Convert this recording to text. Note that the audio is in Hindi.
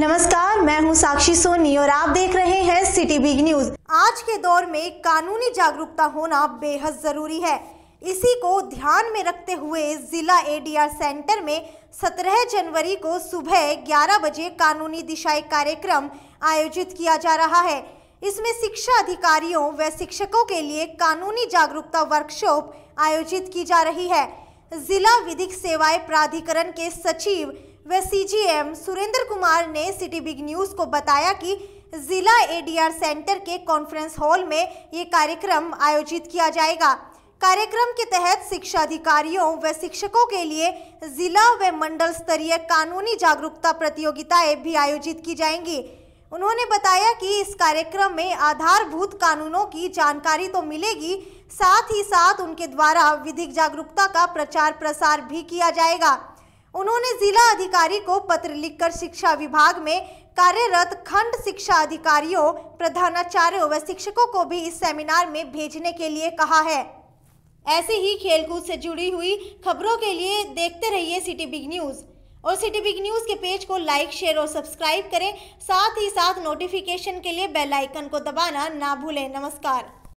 नमस्कार मैं हूं साक्षी सोनी और आप देख रहे हैं सिटी बिग न्यूज आज के दौर में कानूनी जागरूकता होना बेहद जरूरी है इसी को ध्यान में रखते हुए जिला एडीआर सेंटर में 17 जनवरी को सुबह 11 बजे कानूनी दिशाएं कार्यक्रम आयोजित किया जा रहा है इसमें शिक्षा अधिकारियों व शिक्षकों के लिए कानूनी जागरूकता वर्कशॉप आयोजित की जा रही है जिला विधिक सेवाएं प्राधिकरण के सचिव व सीजीएम सुरेंद्र कुमार ने सिटी बिग न्यूज़ को बताया कि जिला एडीआर सेंटर के कॉन्फ्रेंस हॉल में ये कार्यक्रम आयोजित किया जाएगा कार्यक्रम के तहत शिक्षा अधिकारियों व शिक्षकों के लिए जिला व मंडल स्तरीय कानूनी जागरूकता प्रतियोगिताएं भी आयोजित की जाएंगी उन्होंने बताया कि इस कार्यक्रम में आधारभूत कानूनों की जानकारी तो मिलेगी साथ ही साथ उनके द्वारा विधिक जागरूकता का प्रचार प्रसार भी किया जाएगा उन्होंने जिला अधिकारी को पत्र लिखकर शिक्षा विभाग में कार्यरत खंड शिक्षा अधिकारियों प्रधानाचार्यों व शिक्षकों को भी इस सेमिनार में भेजने के लिए कहा है ऐसे ही खेलकूद से जुड़ी हुई खबरों के लिए देखते रहिए सिटी बिग न्यूज़ और सिटी बिग न्यूज़ के पेज को लाइक शेयर और सब्सक्राइब करें साथ ही साथ नोटिफिकेशन के लिए बेलाइकन को दबाना ना भूलें नमस्कार